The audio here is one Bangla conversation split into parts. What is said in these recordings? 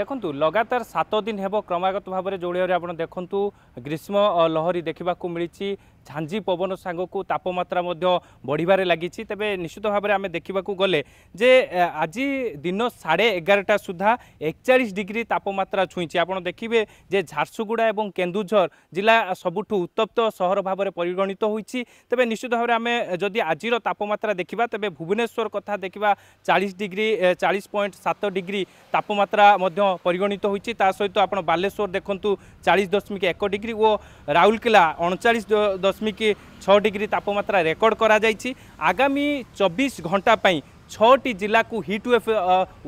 ଦେଖନ୍ତୁ ଲଗାତାର ସାତ ଦିନ ହେବ କ୍ରମାଗତ ଭାବରେ ଯେଉଁଭଳି ଭାବରେ ଆପଣ ଦେଖନ୍ତୁ ଗ୍ରୀଷ୍ମ ଲହରୀ ଦେଖିବାକୁ ମିଳିଛି ঝাঞ্জি পবন সাঙ্গকু তাপমাত্রা মধ্য বড়িবার লাগিছি তবে নিশ্চিত ভাবে আমি দেখা গলে যে আজি দিন সাড়ে এগারোটা সুদ্ধা একচাশ ডিগ্রি তাপমাত্রা ছুঁইছে আপনার দেখবে যে ঝারসুগুড়া এবং কেন্দুঝর জেলা সবুঠু উত্তপ্ত সহর ভাবে পরিগণিত হয়েছি তবে নিশ্চিত ভাবে আমি যদি আজির তাপমাত্রা দেখা তবে ভুবনেশ্বর কথা দেখা চাশ ডিগ্রি চাশ পয়েন্ট সাত ডিগ্রি তাপমাত্রা মধ্য পরিগণিত হয়েছে তা সহ আপনার বালেশ্বর দেখুন চাশ দশমিক এক ডিগ্রি ও রাউরকেলা অনচাশ দশ দশমিক ছ ডিগ্রি তাপমাত্রা রেকর্ড করা যাই আগামী চবিশ ঘণ্টা ছটি জেলাকু হিট ওয়েভ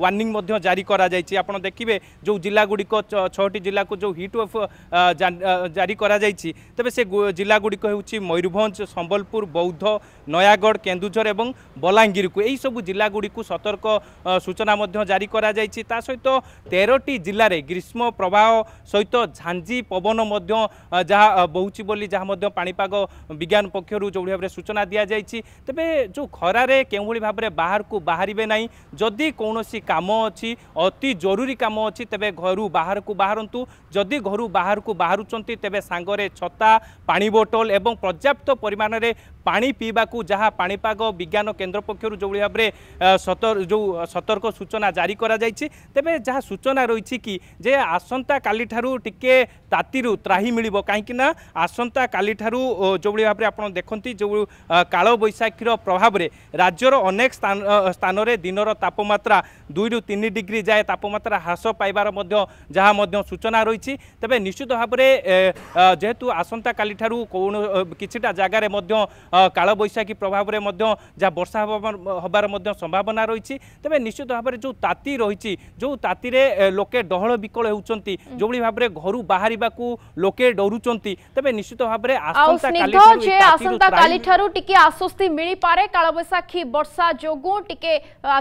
ওয়ার্নিং মধ্য জারি করা যাইছি আপনার দেখবে যে জেলাগুড়িক ছটি জেলাকু যে হিট ওয়েভ জারি করা যাইছি তবে সে জেলাগুড়িক হচ্ছে ময়ূরভঞ্জ সম্বলপুর বৌদ্ধ নয়াগড় কেন্দুঝর এবং বলাঙ্গীরকু এইসবু জেলাগুড়িক সতর্ক সূচনা মধ্য জারি করা যাইছি তা সহিত তেরোটি জেলায় গ্রীষ্ম প্রবাহ সহিত ঝাঞ্জি পবন মধ্য যা বহুছি বলে যা মধ্য পাপাগ বিজ্ঞান পক্ষর যেভাবে সূচনা দিয়া যাইছি তবে যে খরারে কেউভাবে বাহারকু ବାହାରକୁ ବାହାରିବେ ନାହିଁ ଯଦି କୌଣସି କାମ ଅଛି ଅତି ଜରୁରୀ କାମ ଅଛି ତେବେ ଘରୁ ବାହାରକୁ ବାହାରନ୍ତୁ ଯଦି ଘରୁ ବାହାରକୁ ବାହାରୁଛନ୍ତି ତେବେ ସାଙ୍ଗରେ ଛତା ପାଣି ବୋଟଲ ଏବଂ ପର୍ଯ୍ୟାପ୍ତ ପରିମାଣରେ ପାଣି ପିଇବାକୁ ଯାହା ପାଣିପାଗ ବିଜ୍ଞାନ କେନ୍ଦ୍ର ପକ୍ଷରୁ ଯେଉଁଭଳି ଭାବରେ ଯେଉଁ ସତର୍କ ସୂଚନା ଜାରି କରାଯାଇଛି ତେବେ ଯାହା ସୂଚନା ରହିଛି କି ଯେ ଆସନ୍ତାକାଲିଠାରୁ ଟିକେ ତାତିରୁ ତ୍ରାହି ମିଳିବ କାହିଁକିନା ଆସନ୍ତାକାଲିଠାରୁ ଯେଉଁଭଳି ଭାବରେ ଆପଣ ଦେଖନ୍ତି ଯେଉଁ କାଳବୈଶାଖୀର ପ୍ରଭାବରେ ରାଜ୍ୟର ଅନେକ ସ୍ଥାନ স্থানরে দিনর তাপমাত্রা দুইরু তিন ডিগ্রি যায় তাপমাত্রা হ্রাস পাইবার মধ্যে যা মধ্যে সূচনা রয়েছে তবে নিশ্চিত ভাবে যেহেতু আসন্তকালিঠার কোণ কিছুটা জায়গার মধ্যে কালবৈশাখী প্রভাবে মধ্যে যা বর্ষা হবার মধ্যে সম্ভাবনা রয়েছে তবে নিশ্চিত ভাবে যে তাতি রয়েছে যে তাতিরে লোকে ডহল বিকল হচ্ছেন যেভাবে ভাবে ঘর বাহারা লোকে ডরুচার তবে নিশ্চিত ভাবে আসন্তকালিঠার টিকি আশ্বস্তি মিপারে কালবৈশাখী বর্ষা যোগুঁ টিকে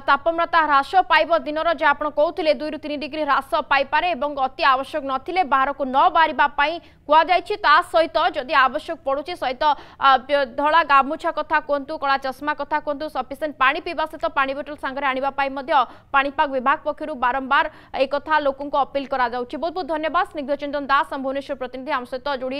তাপমাত্রা হ্রাস পাইব দিনর যা আপনার কৌলে দুই রু তিন ডিগ্রি হ্রাস পাইপরে এবং অতি আবশ্যক নথিলে বাহারক ন বাহারা কুযাই তা সহিত যদি আবশ্যক পড়ুছে সহিত ধলা গামুছা কথা কুহতু কলা চশমা কথা কুহতু সফিসিয়েন্ট পা পিবা সহ পা বটল সাংরে আনবা পাপাগ বিভাগ পক্ষ বারম্বার এই কথা লোক অপিল করা বহু বহু ধন্যবাদ স্নিগ্ধ চন্দন দাস ভুবনেশ্বর প্রতিনিধি আম সহ যোড়ি